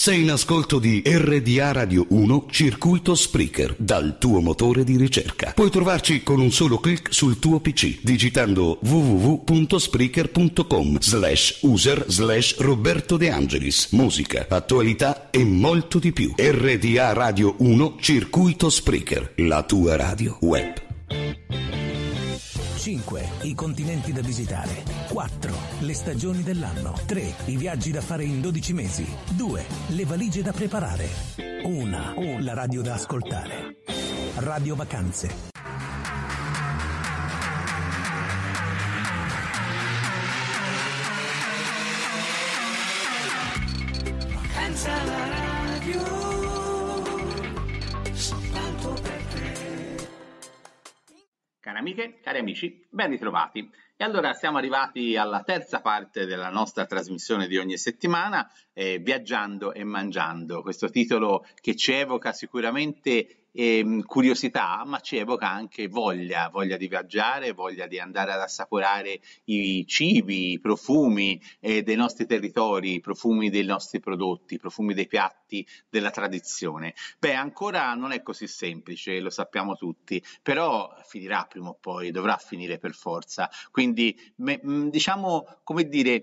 Sei in ascolto di RDA Radio 1 Circuito Spreaker dal tuo motore di ricerca. Puoi trovarci con un solo clic sul tuo PC digitando www.spreaker.com slash user slash Roberto De Angelis. Musica, attualità e molto di più. RDA Radio 1 Circuito Spreaker, la tua radio web. 5. I continenti da visitare. 4. Le stagioni dell'anno. 3. I viaggi da fare in 12 mesi. 2. Le valigie da preparare. 1. La radio da ascoltare. Radio Vacanze. Vacanza Cari amiche, cari amici, ben ritrovati. E allora siamo arrivati alla terza parte della nostra trasmissione di ogni settimana, eh, Viaggiando e Mangiando, questo titolo che ci evoca sicuramente ehm, curiosità, ma ci evoca anche voglia, voglia di viaggiare, voglia di andare ad assaporare i cibi, i profumi eh, dei nostri territori, i profumi dei nostri prodotti, i profumi dei piatti, della tradizione. Beh, ancora non è così semplice, lo sappiamo tutti, però finirà prima o poi, dovrà finire per forza. Quindi, me, mm, diciamo, come dire,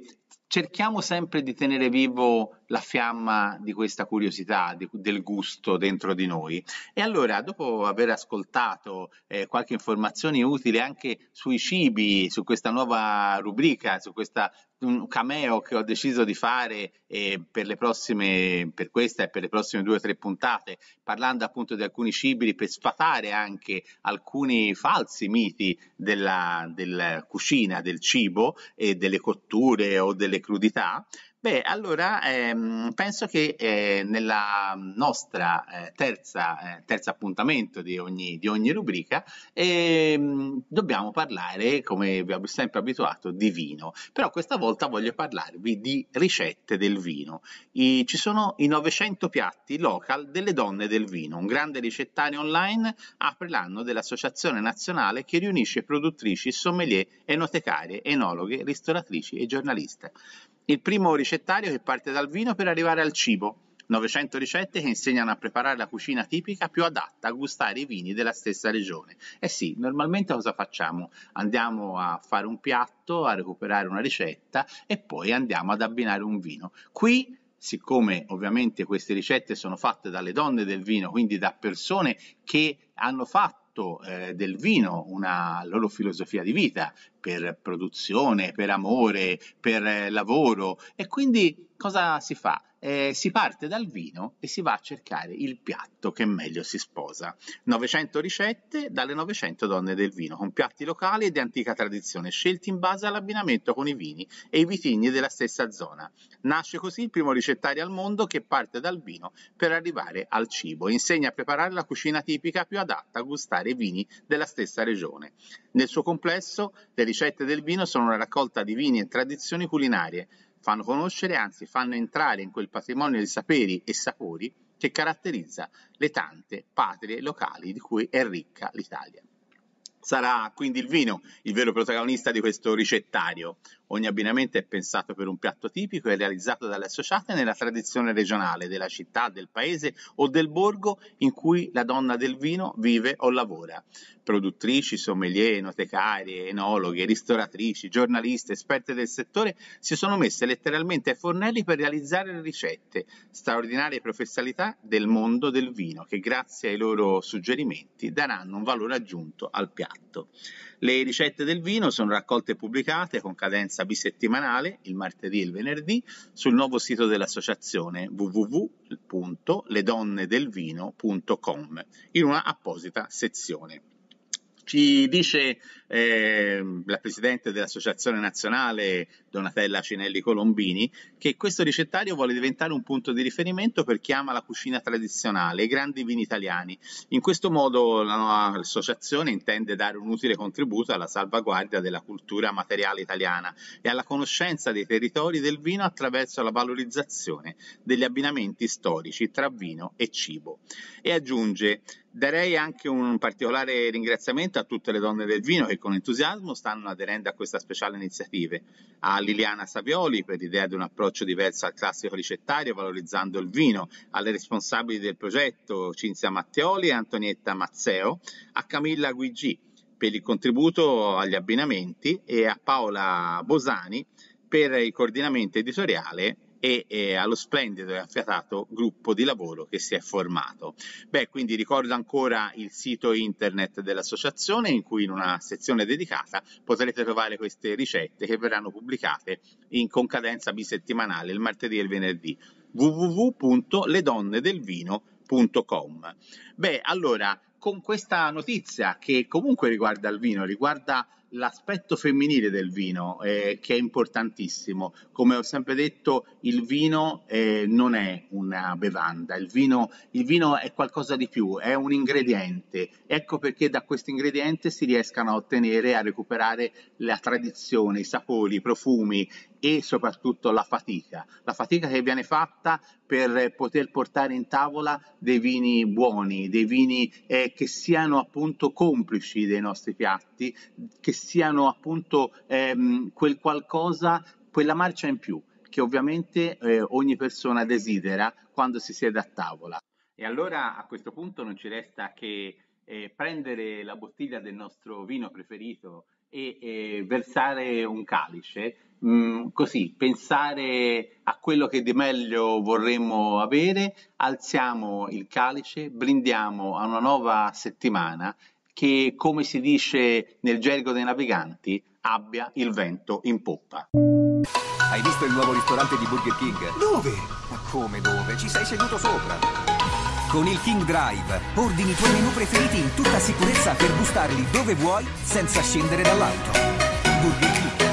cerchiamo sempre di tenere vivo la fiamma di questa curiosità, di, del gusto dentro di noi. E allora, dopo aver ascoltato eh, qualche informazione utile anche sui cibi, su questa nuova rubrica, su questa un cameo che ho deciso di fare eh, per, le prossime, per questa e per le prossime due o tre puntate, parlando appunto di alcuni cibi per sfatare anche alcuni falsi miti della, della cucina, del cibo e delle cotture o delle crudità. Beh, allora ehm, penso che eh, nella nostra eh, terza, eh, terza, appuntamento di ogni, di ogni rubrica ehm, dobbiamo parlare, come vi ho sempre abituato, di vino. Però questa volta voglio parlarvi di ricette del vino. I, ci sono i 900 piatti local delle donne del vino. Un grande ricettario online apre l'anno dell'Associazione Nazionale che riunisce produttrici, sommelier, enotecarie, enologhe, ristoratrici e giornaliste. Il primo ricettario che parte dal vino per arrivare al cibo. 900 ricette che insegnano a preparare la cucina tipica più adatta a gustare i vini della stessa regione. Eh sì, normalmente cosa facciamo? Andiamo a fare un piatto, a recuperare una ricetta e poi andiamo ad abbinare un vino. Qui siccome ovviamente queste ricette sono fatte dalle donne del vino, quindi da persone che hanno fatto eh, del vino una loro filosofia di vita per produzione, per amore, per eh, lavoro e quindi cosa si fa? Eh, si parte dal vino e si va a cercare il piatto che meglio si sposa. 900 ricette dalle 900 donne del vino, con piatti locali e di antica tradizione, scelti in base all'abbinamento con i vini e i vitigni della stessa zona. Nasce così il primo ricettario al mondo che parte dal vino per arrivare al cibo insegna a preparare la cucina tipica più adatta a gustare i vini della stessa regione. Nel suo complesso, le ricette ricette del vino sono una raccolta di vini e tradizioni culinarie, fanno conoscere, anzi fanno entrare in quel patrimonio di saperi e sapori che caratterizza le tante patrie locali di cui è ricca l'Italia. Sarà quindi il vino il vero protagonista di questo ricettario. Ogni abbinamento è pensato per un piatto tipico e realizzato dalle associate nella tradizione regionale della città, del paese o del borgo in cui la donna del vino vive o lavora. Produttrici, sommelier, notecarie, enologhe, ristoratrici, giornaliste, esperte del settore si sono messe letteralmente ai fornelli per realizzare le ricette, straordinarie professionalità del mondo del vino che grazie ai loro suggerimenti daranno un valore aggiunto al piatto piatto. Le ricette del vino sono raccolte e pubblicate con cadenza bisettimanale, il martedì e il venerdì, sul nuovo sito dell'associazione www.ledonnedelvino.com in una apposita sezione. Ci dice eh, la Presidente dell'Associazione Nazionale Donatella Cinelli Colombini che questo ricettario vuole diventare un punto di riferimento per chi ama la cucina tradizionale, i grandi vini italiani. In questo modo la nuova associazione intende dare un utile contributo alla salvaguardia della cultura materiale italiana e alla conoscenza dei territori del vino attraverso la valorizzazione degli abbinamenti storici tra vino e cibo. E aggiunge Darei anche un particolare ringraziamento a tutte le donne del vino che con entusiasmo stanno aderendo a questa speciale iniziativa. A Liliana Savioli per l'idea di un approccio diverso al classico ricettario valorizzando il vino, alle responsabili del progetto Cinzia Matteoli e Antonietta Mazzeo, a Camilla Guigi per il contributo agli abbinamenti e a Paola Bosani per il coordinamento editoriale e, e allo splendido e affiatato gruppo di lavoro che si è formato. Beh, quindi ricordo ancora il sito internet dell'associazione in cui in una sezione dedicata potrete trovare queste ricette che verranno pubblicate in concadenza bisettimanale il martedì e il venerdì www.ledonnedelvino.com. Beh, allora, con questa notizia che comunque riguarda il vino, riguarda l'aspetto femminile del vino eh, che è importantissimo. Come ho sempre detto, il vino eh, non è una bevanda, il vino, il vino, è qualcosa di più, è un ingrediente. Ecco perché da questo ingrediente si riescano a ottenere, a recuperare la tradizione, i sapori, i profumi e soprattutto la fatica. La fatica che viene fatta per poter portare in tavola dei vini buoni, dei vini eh, che siano appunto complici dei nostri piatti, che siano appunto ehm, quel qualcosa, quella marcia in più che ovviamente eh, ogni persona desidera quando si siede a tavola. E allora a questo punto non ci resta che eh, prendere la bottiglia del nostro vino preferito e, e versare un calice, mh, mm, così pensare a quello che di meglio vorremmo avere, alziamo il calice, brindiamo a una nuova settimana che, come si dice nel gergo dei naviganti, abbia il vento in poppa. Hai visto il nuovo ristorante di Burger King? Dove? Ma come dove? Ci sei seduto sopra. Con il King Drive ordini i tuoi menu preferiti in tutta sicurezza per gustarli dove vuoi senza scendere dall'auto. Burger King.